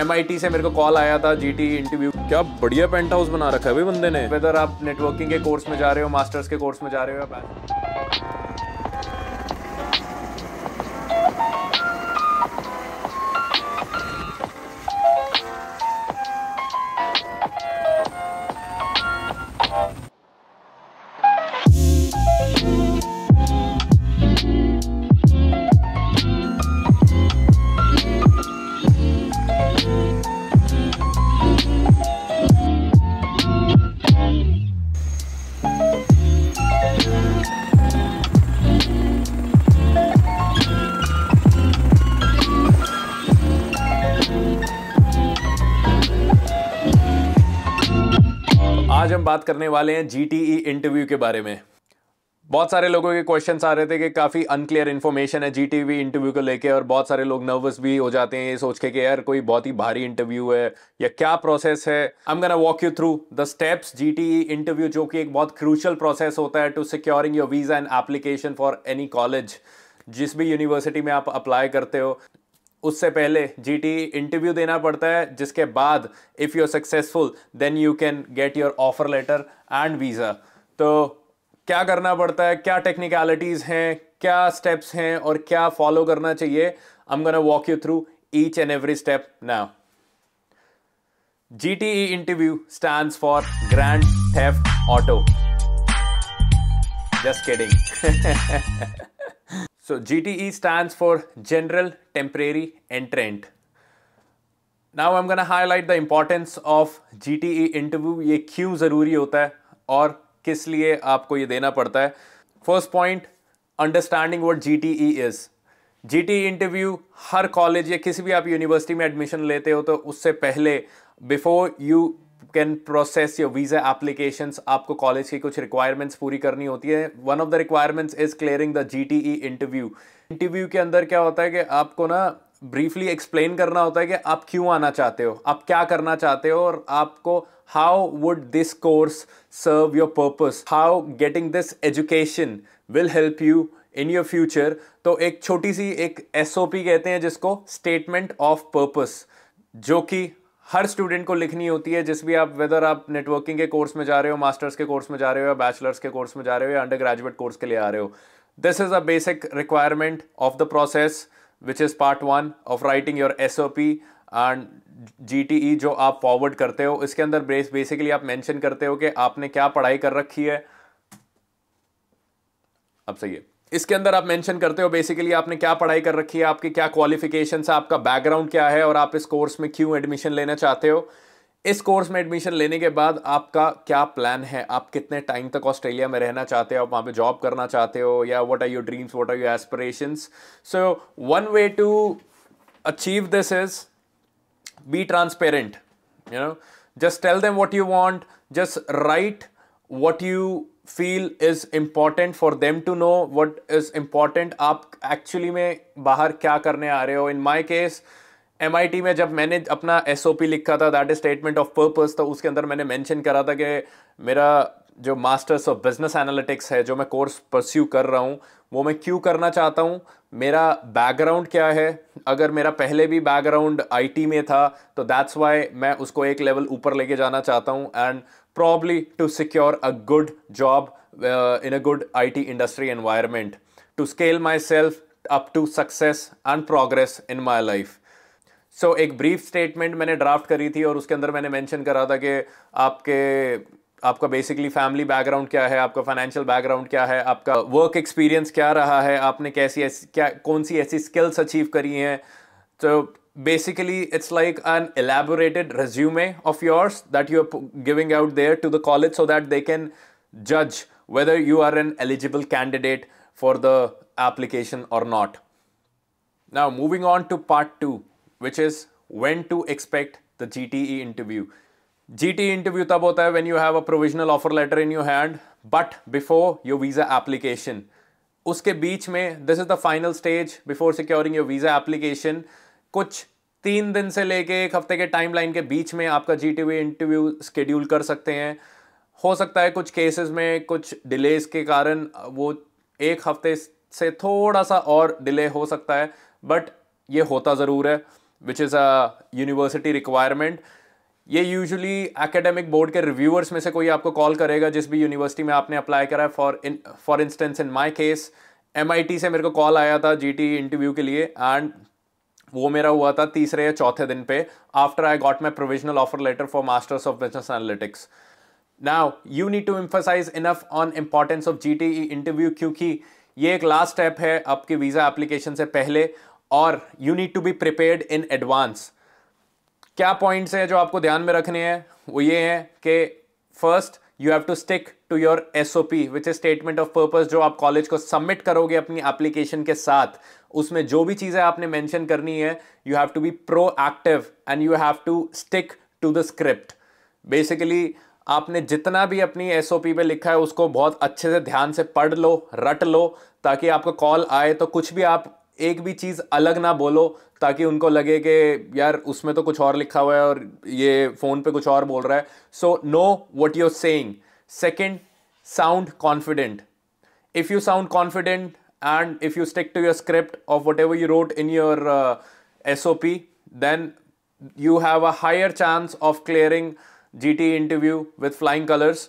M से मेरे को कॉल आया था जी इंटरव्यू क्या बढ़िया पेंट हाउस बना रखा है भाई बंदे ने वेदर आप नेटवर्किंग के कोर्स में जा रहे हो मास्टर्स के कोर्स में जा रहे हो आप बात करने वाले हैं जीटीई इंटरव्यू e के बारे में बहुत सारे लोगों के क्वेश्चन आ रहे थे कि काफ़ी अनक्लियर इन्फॉर्मेशन है जी इंटरव्यू e को लेके और बहुत सारे लोग नर्वस भी हो जाते हैं ये सोच के कि यार कोई बहुत ही भारी इंटरव्यू है या क्या प्रोसेस है I am gonna walk you through the steps जी इंटरव्यू जो कि एक बहुत क्रूशल प्रोसेस होता है to securing your visa and application for any college जिस भी यूनिवर्सिटी में आप अप्लाई करते हो उससे पहले जीटी इंटरव्यू देना पड़ता है जिसके बाद if you are successful then you can get your offer letter and visa तो क्या करना पड़ता है क्या टेक्निकलिटीज़ हैं क्या स्टेप्स हैं और क्या फॉलो करना चाहिए I am gonna walk you through each and every step now GTE interview stands stand for grand auto just kidding So GTE stands for General Temporary Entrant. Now I'm going to highlight the importance of GTE interview. ये क्यों ज़रूरी होता है और किस लिए आपको ये देना पड़ता है first point understanding what G T E is G T interview हर कॉलेज या किसी भी आप यूनिवर्सिटी में एडमिशन लेते हो तो उससे पहले before you can process your visa applications आपको कॉलेज की कुछ रिक्वायरमेंट्स पूरी करनी होती है one of the requirements is clearing the G T E interview interview के अंदर क्या होता है कि आपको ना ब्रीफली एक्सप्लेन करना होता है कि आप क्यों आना चाहते हो आप क्या करना चाहते हो और आपको how would this course serve your purpose how getting this education will help you in your future तो एक छोटी सी एक एस ओ पी कहते हैं जिसको स्टेटमेंट ऑफ पर्पस जो कि हर स्टूडेंट को लिखनी होती है जिस भी आप वेदर आप नेटवर्किंग के कोर्स में जा रहे हो मास्टर्स के कोर्स में जा रहे हो या बैचलर्स के कोर्स में जा रहे हो या अंडर ग्रेजुएट कोर्स के लिए आ रहे हो this is a basic requirement of the process which is part one of writing your S O P and G T E जो आप फॉरवर्ड करते हो इसके अंदर बेस बेसिकली आप मैंशन करते हो कि आपने क्या पढ़ाई कर रखी है अब सही है इसके अंदर आप मेंशन करते हो बेसिकली आपने क्या पढ़ाई कर रखी है आपकी क्या क्वालिफिकेशन है आपका बैकग्राउंड क्या है और आप इस कोर्स में क्यों एडमिशन लेना चाहते हो इस कोर्स में एडमिशन लेने के बाद आपका क्या प्लान है आप कितने टाइम तक ऑस्ट्रेलिया में रहना चाहते हो आप वहाँ पे जॉब करना चाहते हो या what are your dreams what are your aspirations so one way to achieve this is be transparent you know just tell them what you want just write what you feel is important for them to know what is important आप actually में बाहर क्या करने आ रहे हो in my case M I T में जब मैंने अपना एस ओ पी लिखा था that is statement of purpose तो उसके अंदर मैंने मैंशन करा था कि मेरा जो मास्टर्स ऑफ बिजनेस एनालिटिक्स है जो मैं कोर्स परस्यू कर रहा हूँ वो मैं क्यों करना चाहता हूँ मेरा बैकग्राउंड क्या है अगर मेरा पहले भी बैकग्राउंड आई टी में था तो दैट्स वाई मैं उसको एक लेवल ऊपर लेके जाना चाहता हूँ and probably to secure a good job uh, in a good IT industry environment, to scale myself up to success and progress in my life. So so, एक ब्रीफ स्टेटमेंट मैंने ड्राफ्ट करी थी और उसके अंदर मैंने मेंशन करा था कि आपके आपका बेसिकली फैमिली बैकग्राउंड क्या है आपका फाइनेंशियल बैकग्राउंड क्या है आपका वर्क एक्सपीरियंस क्या रहा है आपने कैसी ऐसी क्या कौन सी ऐसी स्किल्स अचीव करी हैं तो basically it's like an elaborated resume of yours that you're giving out there to the college so that they can judge whether you are an eligible candidate for the application or not. Now moving on to part 2 which is when to expect the GTE interview. GTE interview tab hota hai when you have a provisional offer letter in your hand but before your visa application. Uske beech mein this is the final stage before securing your visa application. कुछ तीन दिन से लेके एक हफ्ते के timeline के बीच में आपका जी टी इंटरव्यू स्केड्यूल कर सकते हैं हो सकता है कुछ केसेस में कुछ डिलेज के कारण वो एक हफ्ते से थोड़ा सा और डिले हो सकता है बट ये होता ज़रूर है which is a university requirement ये यूजुअली एकेडमिक बोर्ड के रिव्यूअर्स में से कोई आपको कॉल करेगा जिस भी यूनिवर्सिटी में आपने अप्लाई करा है for in for instance in my case M से मेरे को कॉल आया था जी इंटरव्यू के लिए एंड वो मेरा हुआ था तीसरे या चौथे दिन पे after I got my provisional offer letter for masters of business analytics now you need to emphasize enough on importance of G T interview क्योंकि ये एक लास्ट स्टेप है आपके वीज़ा एप्लीकेशन से पहले और you need to be prepared in advance क्या points हैं जो आपको ध्यान में रखने हैं वो ये हैं कि first you have to stick to your S O P which a statement of purpose जो आप कॉलेज को सबमिट करोगे अपनी एप्लीकेशन के साथ उसमें जो भी चीज़ें आपने मैंशन करनी है you have to be proactive and you have to stick to the script basically आपने जितना भी अपनी एस ओ पी पर लिखा है उसको बहुत अच्छे से ध्यान से पढ़ लो रट लो ताकि आपका कॉल आए तो कुछ भी आप एक भी चीज़ अलग ना बोलो ताकि उनको लगे कि यार उसमें तो कुछ और लिखा हुआ है और ये फ़ोन पे कुछ और बोल रहा है so know what you're saying second sound confident if you sound confident and if you stick to your script of whatever you wrote in your S O P then you have a higher chance of clearing G T interview with flying colours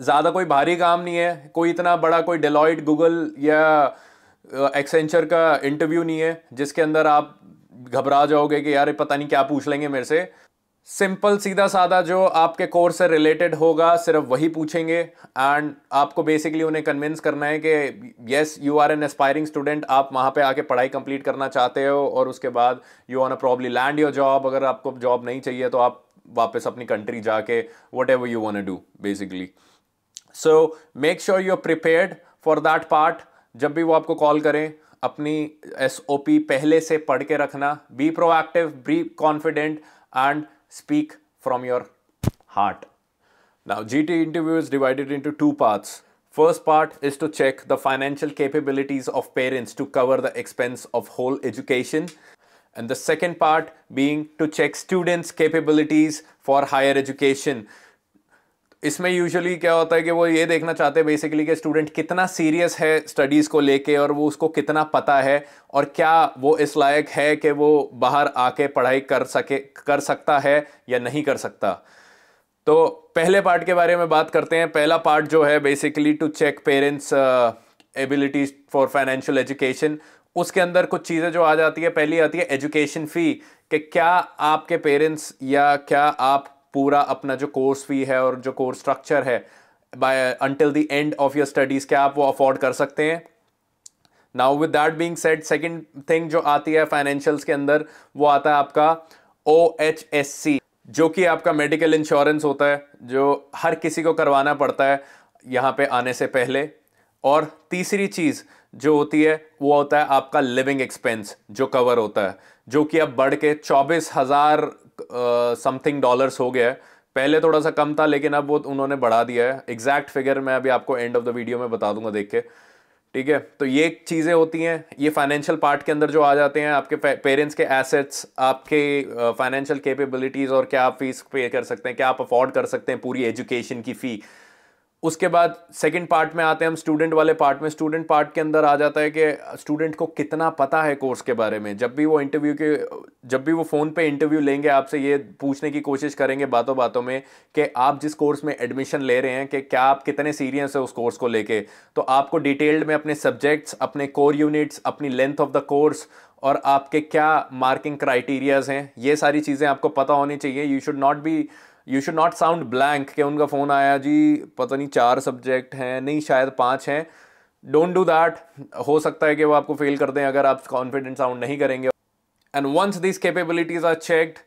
ज़्यादा कोई भारी काम नहीं है कोई इतना बड़ा कोई डेलॉइड गूगल या एक्सेंचर का इंटरव्यू नहीं है जिसके अंदर आप घबरा जाओगे कि यार पता नहीं क्या पूछ लेंगे मेरे से सिंपल सीधा साधा जो आपके कोर्स से रिलेटेड होगा सिर्फ वही पूछेंगे एंड आपको बेसिकली उन्हें कन्विंस करना है कि yes you are an aspiring student आप वहाँ पे आके पढ़ाई कंप्लीट करना चाहते हो और उसके बाद you on a probably land your job अगर आपको जॉब नहीं चाहिए तो आप वापस अपनी कंट्री जाके whatever you want do basically so make sure you are prepared for that part जब भी वो आपको कॉल करें अपनी एस ओ पी पहले से पढ़ के रखना be proactive be confident and speak from your heart now G T interview is divided into two parts first part is to check the financial capabilities of parents to cover the expense of whole education and the second part being to check students capabilities for higher education इसमें usually क्या होता है कि वो ये देखना चाहते हैं बेसिकली कि स्टूडेंट कितना सीरियस है स्टडीज़ को लेके और वो उसको कितना पता है और क्या वो इस लायक है कि वो बाहर आके पढ़ाई कर सके कर सकता है या नहीं कर सकता तो पहले पार्ट के बारे में बात करते हैं पहला पार्ट जो है basically to check parents abilities for financial education उसके अंदर कुछ चीज़ें जो आ जाती है पहली आती है एजुकेशन फ़ी कि क्या आपके पेरेंट्स या क्या आप पूरा अपना जो कोर्स फी है और जो कोर्स स्ट्रक्चर है by until the end of your studies क्या आप वो अफोर्ड कर सकते हैं now with that being set second thing जो आती है फाइनेंशियल्स के अंदर वो आता है आपका ओ एच एस सी जो कि आपका मेडिकल इंश्योरेंस होता है जो हर किसी को करवाना पड़ता है यहाँ पे आने से पहले और तीसरी चीज़ जो होती है वो होता है आपका लिविंग एक्सपेंस जो कवर होता है जो कि अब बढ़ के चौबीस हज़ार समथिंग डॉलर्स हो गया है पहले थोड़ा सा कम था लेकिन अब वो उन्होंने बढ़ा दिया है एग्जैक्ट फिगर मैं अभी आपको एंड ऑफ द वीडियो में बता दूंगा देख के ठीक है तो ये चीज़ें होती हैं ये फाइनेंशियल पार्ट के अंदर जो आ जाते हैं आपके पेरेंट्स के एसेट्स आपके फाइनेंशियल कैपेबिलिटीज़ और क्या आप फीस पे कर सकते हैं क्या आप अफोर्ड कर सकते हैं पूरी एजुकेशन की फ़ी उसके बाद सेकंड पार्ट में आते हैं हम स्टूडेंट वाले पार्ट में स्टूडेंट पार्ट के अंदर आ जाता है कि स्टूडेंट को कितना पता है कोर्स के बारे में जब भी वो इंटरव्यू के जब भी वो फ़ोन पे इंटरव्यू लेंगे आपसे ये पूछने की कोशिश करेंगे बातों बातों में कि आप जिस कोर्स में एडमिशन ले रहे हैं कि क्या आप कितने सीरियस हैं उस कोर्स को लेके तो आपको डिटेल्ड में अपने सब्जेक्ट्स अपने कोर यूनिट्स अपनी लेंथ ऑफ द कोर्स और आपके क्या मार्किंग क्राइटेरियाज़ हैं ये सारी चीज़ें आपको पता होनी चाहिए you should not be you should not sound blank कि उनका फ़ोन आया जी पता नहीं चार सब्जेक्ट हैं नहीं शायद पाँच हैं डोंट डू दैट हो सकता है कि वो आपको फेल कर दें अगर आप कॉन्फिडेंट साउंड नहीं करेंगे and once this capabilities are checked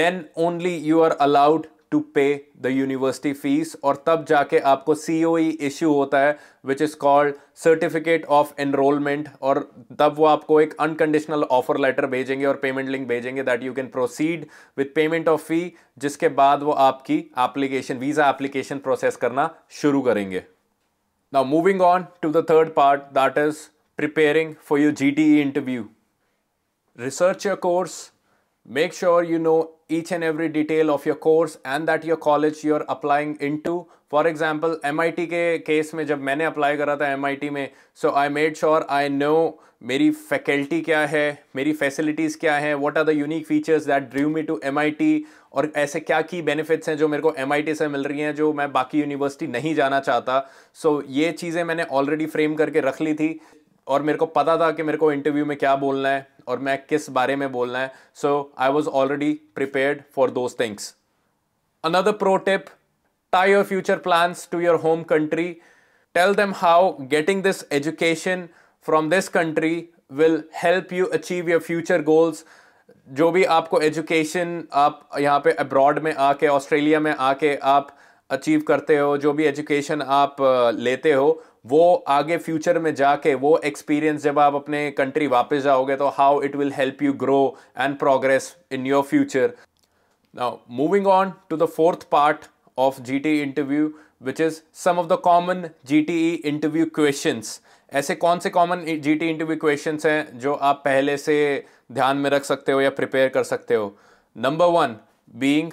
then only you are allowed to pay the university fees और तब जाके आपको सी ओ ई इश्यू होता है which is called certificate of enrolment और तब वो आपको एक अनकंडीशनल ऑफर लेटर भेजेंगे और पेमेंट लिंक भेजेंगे that you can proceed with payment of fee जिसके बाद वो आपकी एप्लीकेशन वीज़ा एप्लीकेशन प्रोसेस करना शुरू करेंगे now moving on to the third part that is preparing for you G T E interview research your course Make sure you know each and every detail of your course and that your college you're applying into. For example, MIT के case में जब मैंने apply करा था M I T में so I made sure I know मेरी faculty क्या है मेरी फैसिलिटीज़ क्या है what are the unique features that drive me to M I T और ऐसे क्या की बेनिफिट्स हैं जो मेरे को एम आई टी से मिल रही हैं जो मैं बाकी यूनिवर्सिटी नहीं जाना चाहता सो so, ये चीज़ें मैंने ऑलरेडी फ्रेम करके रख ली थी और मेरे को पता था कि मेरे को इंटरव्यू में क्या बोलना है और मैं किस बारे में बोलना है so I was already prepared for those things another pro tip tie your future plans to your home country tell them how getting this education from this country will help you achieve your future goals जो भी आपको education आप यहाँ पे abroad में आके Australia में आके आप अचीव करते हो जो भी एजुकेशन आप uh, लेते हो वो आगे फ्यूचर में जाके वो एक्सपीरियंस जब आप अपने कंट्री वापस जाओगे तो how it will help you grow and progress in your future now moving on to the fourth part of G T interview which is some of the common G T E interview questions ऐसे कौन से common G T interview questions हैं जो आप पहले से ध्यान में रख सकते हो या प्रिपेयर कर सकते हो number one being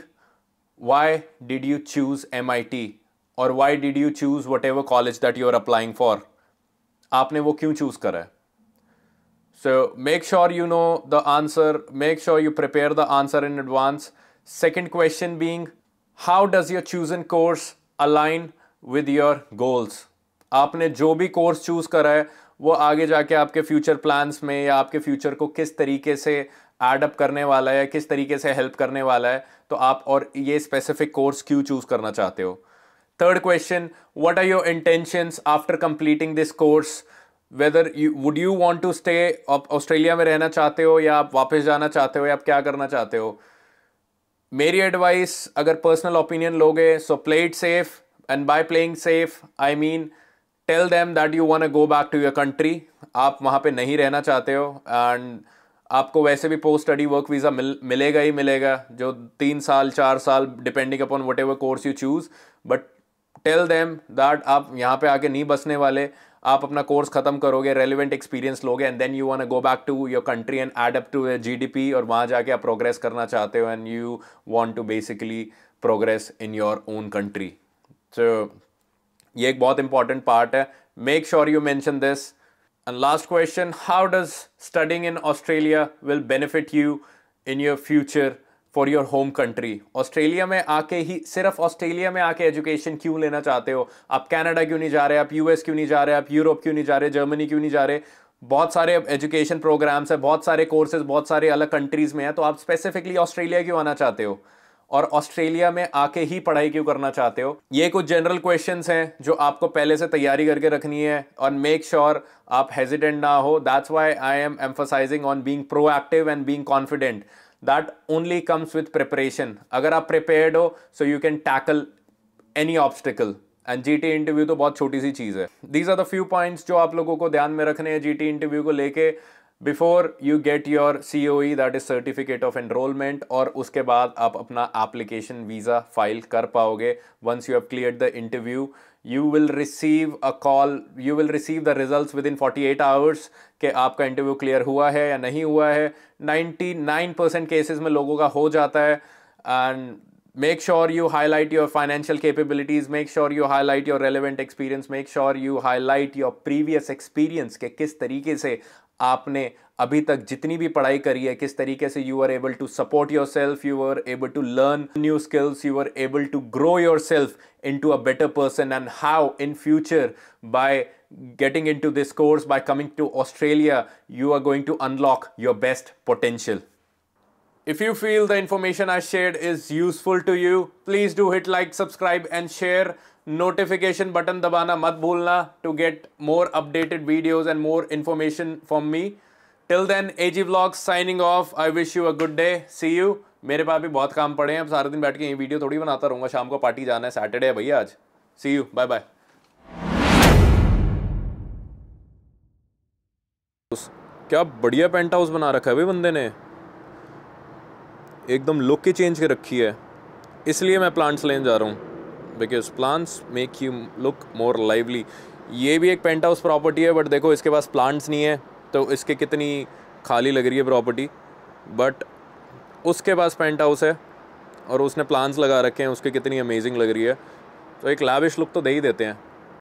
why did you choose M I T और why did you choose whatever college that you are applying for आपने वो क्यों चूज़ करा है make sure you know the answer make sure you prepare the answer in advance second question being how does your chosen course align with your goals आपने जो भी course choose करा है वो आगे जाके आपके फ्यूचर प्लान्स में या आपके फ्यूचर को किस तरीके से एडअप करने वाला है किस तरीके से हेल्प करने वाला है तो आप और ये स्पेसिफिक कोर्स क्यों चूज़ करना चाहते हो Third question, what are your intentions after completing this course? Whether you would you want to stay up Australia mein rehna chahte ho ya aap wapas jana chahte ho ya aap kya karna chahte ho? Meri advice agar personal opinion loge so play it safe and by playing safe I mean tell them that you want to go back to your country. आप वहाँ पे नहीं रहना चाहते हो and आपको वैसे भी post study work visa मिल मिलेगा ही मिलेगा जो तीन साल चार साल depending upon whatever course you choose but tell them that आप यहाँ पे आके नहीं बसने वाले आप अपना कोर्स खत्म करोगे रेलिवेंट एक्सपीरियंस लोगे and then you want go back to your country and add up to GDP और वहाँ जाके आप प्रोग्रेस करना चाहते हो and you want to basically progress in your own country so ये एक बहुत इंपॉर्टेंट पार्ट है make sure you mention this and last question how does studying in Australia will benefit you in your future for your home country Australia में आके ही सिर्फ Australia में आके education क्यों लेना चाहते हो आप कैनेडा क्यों नहीं जा रहे आप यूएस क्यों नहीं जा रहे आप यूरोप क्यों नहीं जा रहे जर्मनी क्यों नहीं जा रहे बहुत सारे एजुकेशन प्रोग्राम्स हैं बहुत सारे कोर्सेज बहुत सारे अलग कंट्रीज़ में हैं तो आप स्पेसिफिकली ऑस्ट्रेलिया क्यों आना चाहते हो और ऑस्ट्रेलिया में आके ही पढ़ाई क्यों करना चाहते हो ये कुछ जनरल क्वेश्चन हैं जो आपको पहले से तैयारी करके रखनी है और मेक श्योर sure आप हेजिडेंट ना हो that's why I am emphasizing on being proactive and being confident that only comes with preparation अगर आप प्रिपेयर हो so you can tackle any obstacle and G T interview तो बहुत छोटी सी चीज़ है these are the few points जो आप लोगों को ध्यान में रखने हैं जी टी इंटरव्यू को लेके before you get your C O E that is certificate of enrolment और उसके बाद आप अपना एप्लीकेशन वीज़ा फाइल कर पाओगे once you have clear the interview you will receive a call you will receive the result within forty eight hours के आपका interview clear हुआ है या नहीं हुआ है नाइन्टी नाइन परसेंट केसेज में लोगों का हो जाता है and make sure you highlight your financial capabilities make sure you highlight your relevant experience make sure you highlight your previous experience के किस तरीके से आपने अभी तक जितनी भी पढ़ाई करी है किस तरीके से you are able to support yourself you are able to learn new skills you are able to grow yourself into a better person and how in future by getting into this course by coming to Australia you are going to unlock your best potential if you feel the information I share is useful to you please do hit like subscribe and share notification button दबाना मत भूलना to get more updated videos and more information from me till then A G blog signing off I wish you a good day see you मेरे पास भी बहुत काम पड़े हैं अब सारे दिन बैठ के ये वीडियो थोड़ी बनाता रहूँगा शाम को पार्टी जाना है सैटरडे है भैया आज सी यू बाय बाय क्या बढ़िया पेंट हाउस बना रखा है भाई बंदे ने एकदम लुक ही चेंज कर रखी है इसलिए मैं प्लांट्स लेने जा रहा हूँ because plants make you look more lively ये भी एक पेंट हाउस प्रॉपर्टी है बट देखो इसके पास प्लांट्स नहीं है तो इसके कितनी खाली लग रही है प्रॉपर्टी बट उसके पास पेंट हाउस है और उसने प्लांट्स लगा रखे हैं उसकी कितनी अमेजिंग लग रही है तो एक लाविश लुक तो दे ही देते हैं